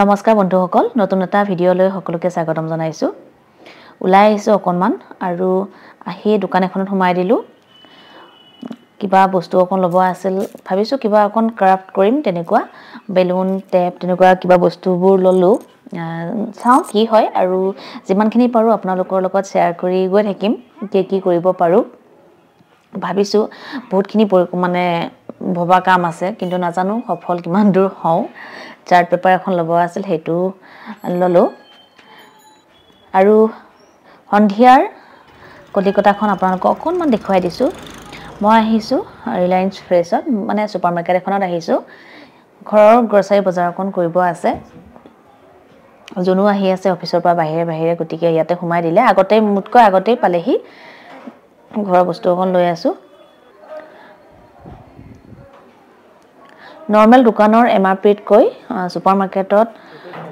নমস্কাৰ বন্ধুসকল নতুন এটা ভিডিঅ'লৈ সকলোকে স্বাগতম জনাইছোঁ ওলাই আহিছোঁ অকণমান আৰু আহি দোকান এখনত সোমাই দিলোঁ কিবা বস্তু অকণ ল'ব আছিল ভাবিছোঁ কিবা অকণ ক্ৰাফ্ট কৰিম তেনেকুৱা বেলুন টেপ তেনেকুৱা কিবা বস্তুবোৰ ল'লোঁ চাওঁ কি হয় আৰু যিমানখিনি পাৰোঁ আপোনালোকৰ লগত শ্বেয়াৰ কৰি গৈ থাকিম কি কি কৰিব পাৰোঁ ভাবিছোঁ বহুতখিনি মানে ভবা কাম আছে কিন্তু নাজানো সফল কিমান দূৰ হওঁ চাৰ্ট পেপাৰ এখন ল'ব আছিল সেইটো ল'লোঁ আৰু সন্ধিয়াৰ কলিকতাখন আপোনালোকক অকণমান দেখুৱাই দিছোঁ মই আহিছোঁ ৰিলায়েঞ্চ ফ্ৰেছত মানে ছুপাৰ মাৰ্কেট এখনত আহিছোঁ ঘৰৰ গ্ৰচাৰী বজাৰ অকণ কৰিব আছে যোনো আহি আছে অফিচৰ পৰা বাহিৰে বাহিৰে গতিকে ইয়াতে সোমাই দিলে আগতে মোতকৈ আগতেই পালেহি ঘৰৰ বস্তু অকণ লৈ আছোঁ নৰ্মেল দোকানৰ এম আৰ পিতকৈ ছুপাৰ মাৰ্কেটত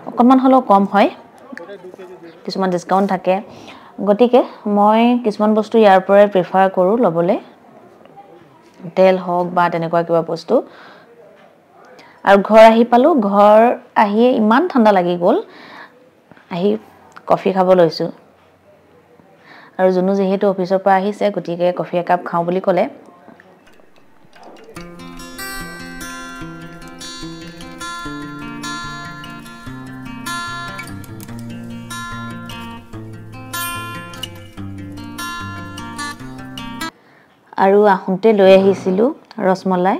অকণমান হ'লেও কম হয় কিছুমান ডিছকাউণ্ট থাকে গতিকে মই কিছুমান বস্তু ইয়াৰ পৰাই প্ৰিফাৰ কৰোঁ ল'বলৈ তেল হওক বা তেনেকুৱা কিবা বস্তু আৰু ঘৰ আহি পালোঁ ঘৰ আহি ইমান ঠাণ্ডা লাগি গ'ল আহি কফি খাব লৈছোঁ আৰু যোনো যিহেতু অফিচৰ পৰা আহিছে গতিকে কফি একাপ খাওঁ বুলি ক'লে আৰু আহোঁতে লৈ আহিছিলোঁ ৰসমলাই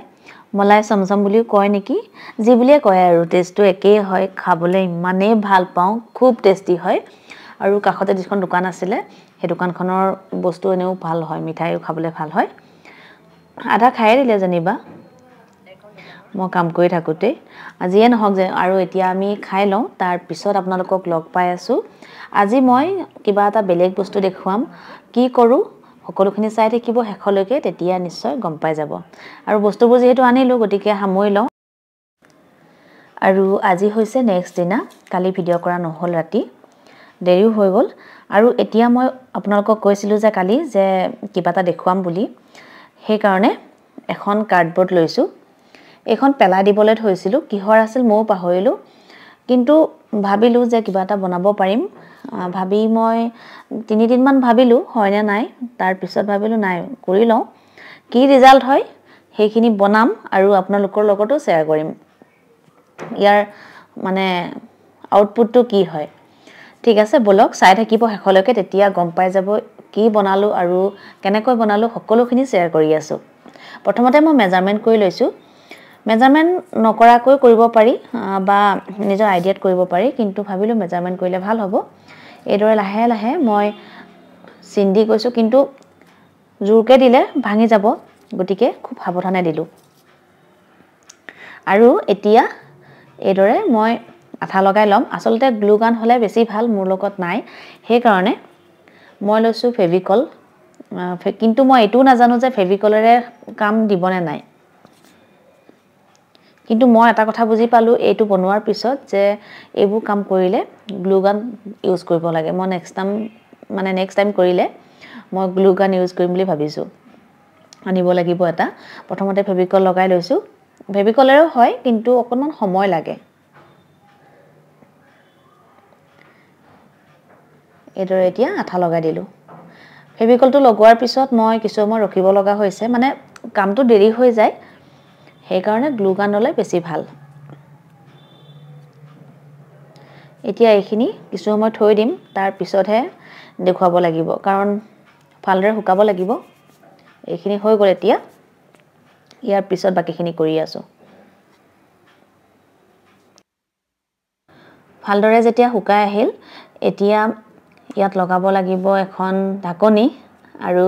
মলাই চমচম বুলিও কয় নেকি যি বুলিয়ে কয় আৰু টেষ্টটো একেই হয় খাবলৈ ইমানেই ভাল পাওঁ খুব টেষ্টি হয় আৰু কাষতে যিখন দোকান আছিলে সেই দোকানখনৰ বস্তু এনেও ভাল হয় মিঠাইও খাবলৈ ভাল হয় আধা খায়ে দিলে যেনিবা মই কাম কৰি থাকোঁতেই আজিয়ে নহওক যে আৰু এতিয়া আমি খাই লওঁ তাৰপিছত আপোনালোকক লগ পাই আছোঁ আজি মই কিবা এটা বেলেগ বস্তু দেখুৱাম কি কৰোঁ সকলোখিনি চাই থাকিব শেষলৈকে তেতিয়া নিশ্চয় গম পাই যাব আৰু বস্তুবোৰ যিহেতু আনিলোঁ গতিকে সামৰি লওঁ আৰু আজি হৈছে নেক্সট দিনা কালি ভিডিঅ' কৰা নহ'ল ৰাতি দেৰিও হৈ গ'ল আৰু এতিয়া মই আপোনালোকক কৈছিলোঁ যে কালি যে কিবা এটা দেখুৱাম বুলি সেইকাৰণে এখন কাৰ্ডবৰ্ড লৈছোঁ এইখন পেলাই দিবলৈ থৈছিলোঁ কিহৰ আছিল ময়ো পাহৰিলোঁ কিন্তু ভাবিলোঁ যে কিবা এটা বনাব পাৰিম ভাবি মই তিনিদিনমান ভাবিলোঁ হয়নে নাই তাৰপিছত ভাবিলোঁ নাই কৰি লওঁ কি ৰিজাল্ট হয় সেইখিনি বনাম আৰু আপোনালোকৰ লগতো শ্বেয়াৰ কৰিম ইয়াৰ মানে আউটপুটটো কি হয় ঠিক আছে ব'লক চাই থাকিব শেষলৈকে তেতিয়া গম পাই যাব কি বনালোঁ আৰু কেনেকৈ বনালোঁ সকলোখিনি শ্বেয়াৰ কৰি আছোঁ প্ৰথমতে মই মেজাৰমেণ্ট কৰি লৈছোঁ মেজাৰমেণ্ট নকৰাকৈ কৰিব পাৰি বা নিজৰ আইডিয়াত কৰিব পাৰি কিন্তু ভাবিলোঁ মেজাৰমেণ্ট কৰিলে ভাল হ'ব এইদৰে লাহে লাহে মই চিন্দি গৈছোঁ কিন্তু জোৰকৈ দিলে ভাঙি যাব গতিকে খুব সাৱধানে দিলোঁ আৰু এতিয়া এইদৰে মই আঠা লগাই ল'ম আচলতে গ্লুগান হ'লে বেছি ভাল মোৰ লগত নাই সেইকাৰণে মই লৈছোঁ ফেভিকল কিন্তু মই এইটোও নাজানো যে ফেভিকলেৰে কাম দিবনে নাই কিন্তু মই এটা কথা বুজি পালোঁ এইটো বনোৱাৰ পিছত যে এইবোৰ কাম কৰিলে গ্লুগান ইউজ কৰিব লাগে মই নেক্সট টাইম মানে নেক্সট টাইম কৰিলে মই গ্লুগান ইউজ কৰিম বুলি ভাবিছোঁ আনিব লাগিব এটা প্ৰথমতে ফেভিকল লগাই লৈছোঁ ফেভিকলেৰেও হয় কিন্তু অকণমান সময় লাগে এইদৰে এতিয়া আঠা লগাই দিলোঁ ফেভিকলটো লগোৱাৰ পিছত মই কিছু সময় ৰখিব লগা হৈছে মানে কামটো দেৰি হৈ যায় সেইকাৰণে গ্লুগান হ'লে বেছি ভাল এতিয়া এইখিনি কিছু সময় থৈ দিম তাৰপিছতহে দেখুৱাব লাগিব কাৰণ ভালদৰে শুকাব লাগিব এইখিনি হৈ গ'ল এতিয়া ইয়াৰ পিছত বাকীখিনি কৰি আছোঁ ভালদৰে যেতিয়া শুকাই আহিল এতিয়া ইয়াত লগাব লাগিব এখন ঢাকনি আৰু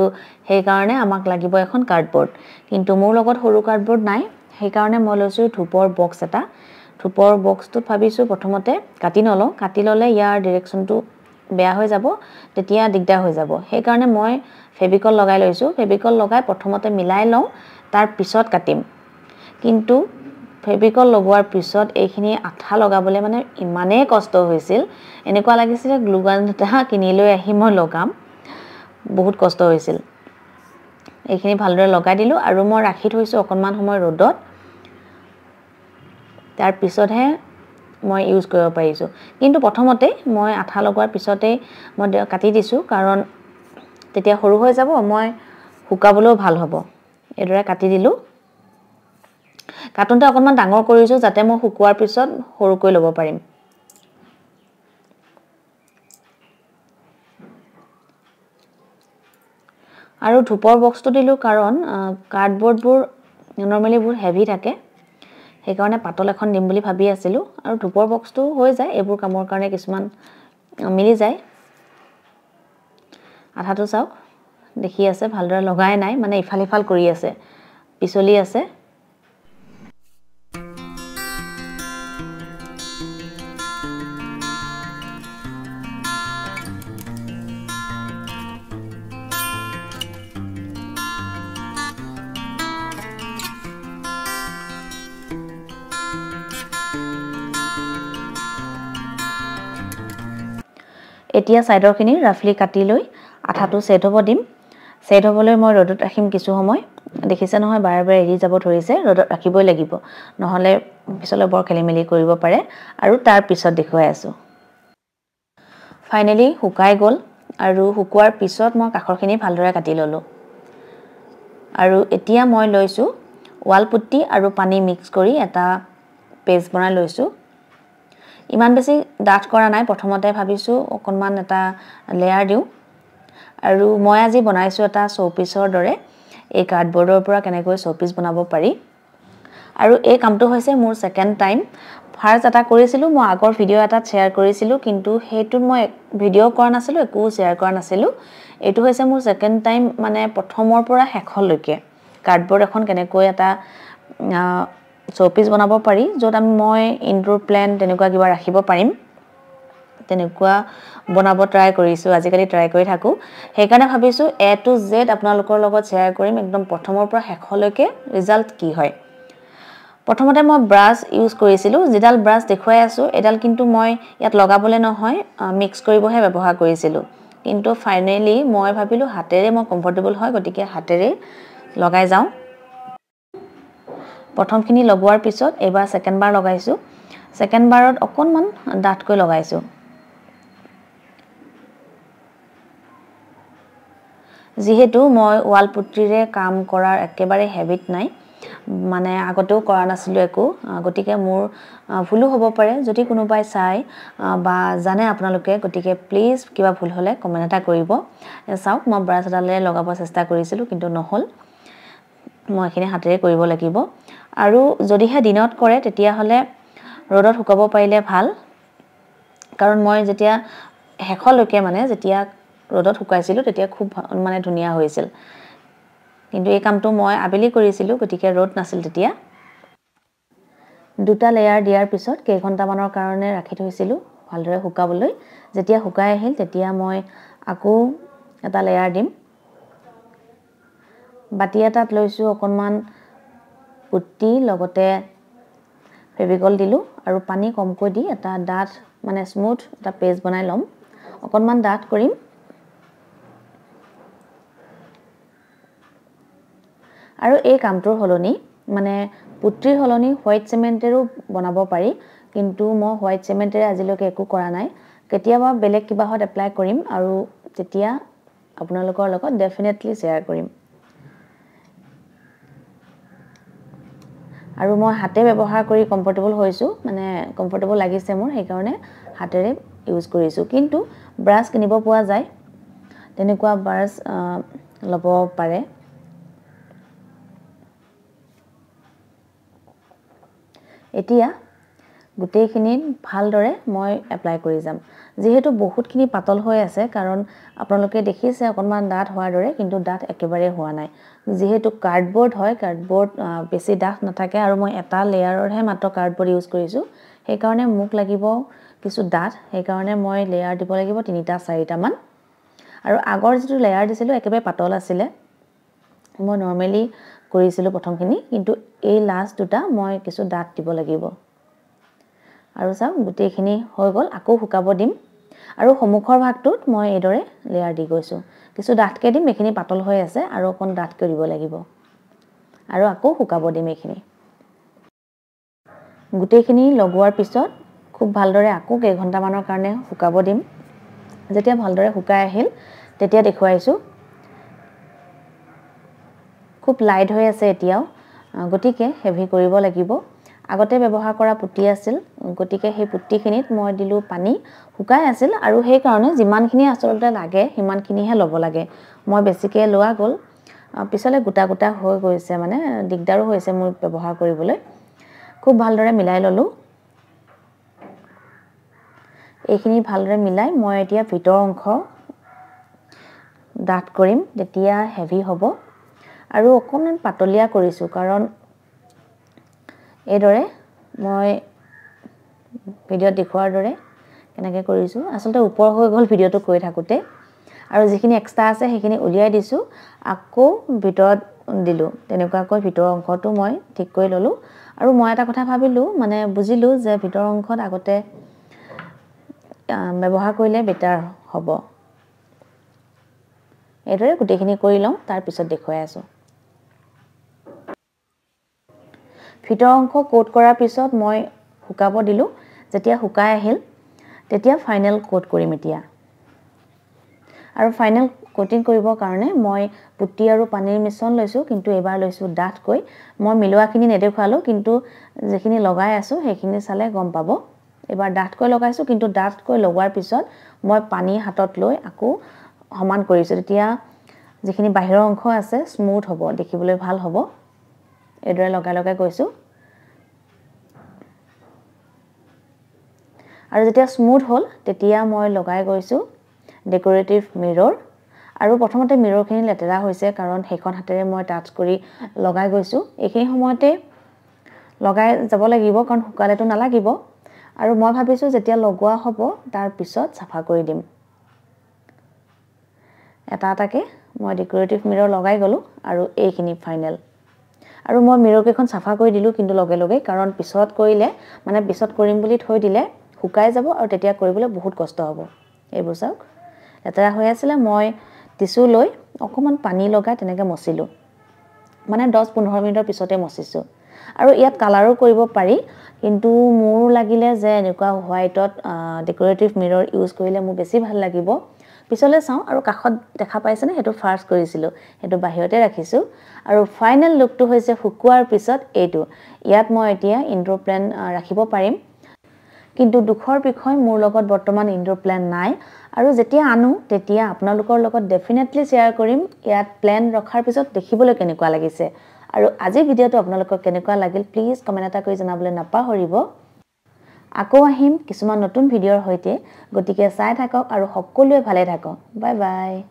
সেইকাৰণে আমাক লাগিব এখন কাৰ্ডবৰ্ড কিন্তু মোৰ লগত সৰু কাৰ্ডবৰ্ড নাই সেইকাৰণে মই লৈছোঁ ধূপৰ বক্স এটা ধূপৰ বক্সটোত ভাবিছোঁ প্ৰথমতে কাটি নলওঁ কাটি ল'লে ইয়াৰ ডিৰেকশ্যনটো বেয়া হৈ যাব তেতিয়া দিগদাৰ হৈ যাব সেইকাৰণে মই ফেব্ৰিকল লগাই লৈছোঁ ফেব্ৰিকল লগাই প্ৰথমতে মিলাই লওঁ তাৰ পিছত কাটিম কিন্তু ফেব্ৰিকল লগোৱাৰ পিছত এইখিনি আঠা লগাবলৈ মানে ইমানেই কষ্ট হৈছিল এনেকুৱা লাগিছিলে গ্লুগান এটা কিনি লৈ আহি মই লগাম বহুত কষ্ট হৈছিল এইখিনি ভালদৰে লগাই দিলোঁ আৰু মই ৰাখি থৈছোঁ অকণমান সময় ৰ'দত তাৰপিছতহে মই ইউজ কৰিব পাৰিছোঁ কিন্তু প্ৰথমতে মই আঠা লগোৱাৰ পিছতেই মই কাটি দিছোঁ কাৰণ তেতিয়া সৰু হৈ যাব মই শুকাবলৈও ভাল হ'ব এইদৰে কাটি দিলোঁ কাৰ্টুনটো অকণমান ডাঙৰ কৰিছোঁ যাতে মই শুকোৱাৰ পিছত সৰুকৈ ল'ব পাৰিম আৰু ধূপৰ বক্সটো দিলোঁ কাৰণ কাৰ্ডবৰ্ডবোৰ নৰ্মেলিবোৰ হেভি থাকে সেইকাৰণে পাতল এখন দিম বুলি ভাবি আছিলোঁ আৰু ধূপৰ বক্সটো হৈ যায় এইবোৰ কামৰ কাৰণে কিছুমান মিলি যায় আধাটো চাওক দেখি আছে ভালদৰে লগাই নাই মানে ইফাল সিফাল কৰি আছে পিছলি আছে এতিয়া সাইডৰখিনি ৰাফলি কাটি লৈ আঠাটো ছেট হ'ব দিম ছেদ হ'বলৈ মই ৰ'দত ৰাখিম কিছু সময় দেখিছে নহয় বাৰে বাৰে এৰি যাব ধৰিছে ৰ'দত ৰাখিবই লাগিব নহ'লে পিছলৈ বৰ খেলিমেলি কৰিব পাৰে আৰু তাৰ পিছত দেখুৱাই আছোঁ ফাইনেলি শুকাই গ'ল আৰু শুকোৱাৰ পিছত মই কাষৰখিনি ভালদৰে কাটি ল'লোঁ আৰু এতিয়া মই লৈছোঁ ৱালপুটি আৰু পানী মিক্স কৰি এটা পেষ্ট বনাই লৈছোঁ ইমান বেছি ডাঠ কৰা নাই প্ৰথমতে ভাবিছোঁ অকণমান এটা লেয়াৰ দিওঁ আৰু মই আজি বনাইছোঁ এটা চৌপিচৰ দৰে এই কাৰ্ডবৰ্ডৰ পৰা কেনেকৈ চৌপিচ বনাব পাৰি আৰু এই কামটো হৈছে মোৰ ছেকেণ্ড টাইম ফাৰ্ষ্ট এটা কৰিছিলোঁ মই আগৰ ভিডিঅ' এটাত শ্বেয়াৰ কৰিছিলোঁ কিন্তু সেইটোত মই ভিডিঅ' কৰা নাছিলোঁ একো শ্বেয়াৰ কৰা নাছিলোঁ এইটো হৈছে মোৰ ছেকেণ্ড টাইম মানে প্ৰথমৰ পৰা শেষলৈকে কাৰ্ডবৰ্ড এখন কেনেকৈ এটা চৌপিচ বনাব পাৰি য'ত আমি মই ইনড'ৰ প্লেন তেনেকুৱা কিবা ৰাখিব পাৰিম তেনেকুৱা বনাব ট্ৰাই কৰিছোঁ আজিকালি ট্ৰাই কৰি থাকোঁ সেইকাৰণে ভাবিছোঁ এ টু জেড আপোনালোকৰ লগত শ্বেয়াৰ কৰিম একদম প্ৰথমৰ পৰা শেষলৈকে ৰিজাল্ট কি হয় প্ৰথমতে মই ব্ৰাছ ইউজ কৰিছিলোঁ যিডাল ব্ৰাছ দেখুৱাই আছোঁ এডাল কিন্তু মই ইয়াত লগাবলৈ নহয় মিক্স কৰিবহে ব্যৱহাৰ কৰিছিলোঁ কিন্তু ফাইনেলি মই ভাবিলোঁ হাতেৰে মই কমফৰ্টেবল হয় গতিকে হাতেৰে লগাই যাওঁ প্ৰথমখিনি লগোৱাৰ পিছত এইবাৰ ছেকেণ্ড বাৰ লগাইছোঁ ছেকেণ্ড বাৰত অকণমান ডাঠকৈ লগাইছোঁ যিহেতু মই ৱাল পুত্ৰিৰে কাম কৰাৰ একেবাৰে হেবিট নাই মানে আগতেও কৰা নাছিলোঁ একো গতিকে মোৰ ভুলো হ'ব পাৰে যদি কোনোবাই চাই বা জানে আপোনালোকে গতিকে প্লিজ কিবা ভুল হ'লে কমেণ্ট এটা কৰিব চাওক মই ব্ৰাছ এডালে লগাব চেষ্টা কৰিছিলোঁ কিন্তু নহ'ল মই এইখিনি হাতেৰে কৰিব লাগিব আৰু যদিহে দিনত কৰে তেতিয়াহ'লে ৰ'দত শুকাব পাৰিলে ভাল কাৰণ মই যেতিয়া শেষলৈকে মানে যেতিয়া ৰ'দত শুকাইছিলোঁ তেতিয়া খুব মানে ধুনীয়া হৈছিল কিন্তু এই কামটো মই আবেলি কৰিছিলোঁ গতিকে ৰ'দ নাছিল তেতিয়া দুটা লেয়াৰ দিয়াৰ পিছত কেইঘণ্টামানৰ কাৰণে ৰাখি থৈছিলোঁ ভালদৰে শুকাবলৈ যেতিয়া শুকাই আহিল তেতিয়া মই আকৌ এটা লেয়াৰ দিম বাতি এটাত লৈছোঁ অকণমান কুটি লগতে ফেভিকল দিলোঁ আৰু পানী কমকৈ দি এটা ডাঠ মানে স্মুথ এটা পেষ্ট বনাই ল'ম অকণমান ডাঠ কৰিম আৰু এই কামটোৰ সলনি মানে পুতিৰ সলনি হোৱাইট চিমেণ্টেৰেও বনাব পাৰি কিন্তু মই হোৱাইট চিমেণ্টেৰে আজিলৈকে একো কৰা নাই কেতিয়াবা বেলেগ কিবাহত এপ্লাই কৰিম আৰু তেতিয়া আপোনালোকৰ লগত ডেফিনেটলি শ্বেয়াৰ কৰিম আৰু মই হাতে ব্যৱহাৰ কৰি কমফৰ্টেবল হৈছোঁ মানে কমফৰ্টেবল লাগিছে মোৰ সেইকাৰণে হাতেৰে ইউজ কৰিছোঁ কিন্তু ব্ৰাছ কিনিব পোৱা যায় তেনেকুৱা ব্ৰাছ ল'ব পাৰে এতিয়া গোটেইখিনিত ভালদৰে মই এপ্লাই কৰি যাম যিহেতু বহুতখিনি পাতল হৈ আছে কাৰণ আপোনালোকে দেখিছে অকণমান ডাঠ হোৱাৰ দৰে কিন্তু ডাঠ একেবাৰে হোৱা নাই যিহেতু কাৰ্ডবৰ্ড হয় কাৰ্ডবৰ্ড বেছি ডাঠ নাথাকে আৰু মই এটা লেয়াৰৰহে মাত্ৰ কাৰ্ডবৰ্ড ইউজ কৰিছোঁ সেইকাৰণে মোক লাগিব কিছু ডাঠ সেইকাৰণে মই লেয়াৰ দিব লাগিব তিনিটা চাৰিটামান আৰু আগৰ যিটো লেয়াৰ দিছিলোঁ একেবাৰে পাতল আছিলে মই নৰ্মেলি কৰিছিলোঁ প্ৰথমখিনি কিন্তু এই লাষ্ট দুটা মই কিছু ডাঠ দিব লাগিব আৰু চাওক গোটেইখিনি হৈ গ'ল আকৌ শুকাব দিম আৰু সন্মুখৰ ভাগটোত মই এইদৰে লেয়াৰ দি গৈছোঁ কিছু ডাঠকৈ দিম এইখিনি পাতল হৈ আছে আৰু অকণ ডাঠ কৰিব লাগিব আৰু আকৌ শুকাব দিম এইখিনি গোটেইখিনি লগোৱাৰ পিছত খুব ভালদৰে আকৌ কেইঘণ্টামানৰ কাৰণে শুকাব দিম যেতিয়া ভালদৰে শুকাই আহিল তেতিয়া দেখুৱাইছোঁ খুব লাইট হৈ আছে এতিয়াও গতিকে হেভি কৰিব লাগিব আগতে ব্যৱহাৰ কৰা পুতি আছিল গতিকে সেই পুতিখিনিত মই দিলোঁ পানী শুকাই আছিল আৰু সেইকাৰণে যিমানখিনি আচলতে লাগে সিমানখিনিহে ল'ব লাগে মই বেছিকৈ লোৱা গ'ল পিছলৈ গোটা গোটা হৈ গৈছে মানে দিগদাৰো হৈছে মোৰ ব্যৱহাৰ কৰিবলৈ খুব ভালদৰে মিলাই ল'লোঁ এইখিনি ভালদৰে মিলাই মই এতিয়া ভিতৰ অংশ ডাঠ কৰিম তেতিয়া হেভি হ'ব আৰু অকণমান পাতলীয়া কৰিছোঁ কাৰণ এইদৰে মই ভিডিঅ'ত দেখুৱাৰ দৰে কেনেকৈ কৰিছোঁ আচলতে ওপৰ হৈ গ'ল ভিডিঅ'টো কৈ থাকোঁতে আৰু যিখিনি এক্সট্ৰা আছে সেইখিনি উলিয়াই দিছোঁ আকৌ ভিতৰত দিলোঁ তেনেকুৱাকৈ ভিতৰৰ অংশটো মই ঠিক কৰি ল'লোঁ আৰু মই এটা কথা ভাবিলোঁ মানে বুজিলোঁ যে ভিতৰৰ অংশত আগতে ব্যৱহাৰ কৰিলে বেটাৰ হ'ব এইদৰে গোটেইখিনি কৰি লওঁ তাৰপিছত দেখুৱাই আছোঁ ভিতৰ অংশ কোট কৰাৰ পিছত মই শুকাব দিলোঁ যেতিয়া শুকাই আহিল তেতিয়া ফাইনেল কোট কৰিম এতিয়া আৰু ফাইনেল কোটিং কৰিবৰ কাৰণে মই পুটি আৰু পানীৰ মিশ্ৰণ লৈছোঁ কিন্তু এইবাৰ লৈছোঁ ডাঠকৈ মই মিলোৱাখিনি নেদেখুৱালোঁ কিন্তু যিখিনি লগাই আছোঁ সেইখিনি চালে গম পাব এইবাৰ ডাঠকৈ লগাইছোঁ কিন্তু ডাঠকৈ লগোৱাৰ পিছত মই পানী হাতত লৈ আকৌ সমান কৰিছোঁ তেতিয়া যিখিনি বাহিৰৰ অংশ আছে স্মুথ হ'ব দেখিবলৈ ভাল হ'ব এইদৰে লগাই লগাই গৈছোঁ আৰু যেতিয়া স্মুথ হ'ল তেতিয়া মই লগাই গৈছোঁ ডেক'ৰেটিভ মিৰৰ আৰু প্ৰথমতে মিৰৰখিনি লেতেৰা হৈছে কাৰণ সেইখন হাতেৰে মই টাচ কৰি লগাই গৈছোঁ এইখিনি সময়তে লগাই যাব লাগিব কাৰণ শুকালেতো নালাগিব আৰু মই ভাবিছোঁ যেতিয়া লগোৱা হ'ব তাৰ পিছত চাফা কৰি দিম এটা এটাকৈ মই ডেক'ৰেটিভ মিৰৰ লগাই গ'লোঁ আৰু এইখিনি ফাইনেল আৰু মই মিৰকেইখন চাফা কৰি দিলোঁ কিন্তু লগে লগে কাৰণ পিছত কৰিলে মানে পিছত কৰিম বুলি থৈ দিলে শুকাই যাব আৰু তেতিয়া কৰিবলৈ বহুত কষ্ট হ'ব এইবোৰ চাওক লেতেৰা হৈ আছিলে মই টিচু লৈ অকণমান পানী লগাই তেনেকৈ মচিলোঁ মানে দহ পোন্ধৰ মিনিটৰ পিছতে মচিছোঁ আৰু ইয়াত কালাৰো কৰিব পাৰি কিন্তু মোৰ লাগিলে যে এনেকুৱা হোৱাইটত ডেক'ৰেটিভ মিৰৰ ইউজ কৰিলে মোৰ বেছি ভাল লাগিব পিছলৈ চাওঁ আৰু কাষত দেখা পাইছেনে সেইটো ফাৰ্ষ্ট কৰিছিলোঁ সেইটো বাহিৰতে ৰাখিছোঁ আৰু ফাইনেল লুকটো হৈছে শুকোৱাৰ পিছত এইটো ইয়াত মই এতিয়া ইনড'ৰ প্লেন ৰাখিব পাৰিম কিন্তু দুখৰ বিষয় মোৰ লগত বৰ্তমান ইনড'ৰ প্লেন নাই আৰু যেতিয়া আনো তেতিয়া আপোনালোকৰ লগত ডেফিনেটলি শ্বেয়াৰ কৰিম ইয়াত প্লেন ৰখাৰ পিছত দেখিবলৈ কেনেকুৱা লাগিছে আৰু আজিৰ ভিডিঅ'টো আপোনালোকক কেনেকুৱা লাগিল প্লিজ কমেণ্ট এটা কৰি জনাবলৈ নাপাহৰিব আকৌ আহিম কিছুমান নতুন ভিডিঅ'ৰ সৈতে গতিকে চাই থাকক আৰু সকলোৱে ভালে থাকক বাই বাই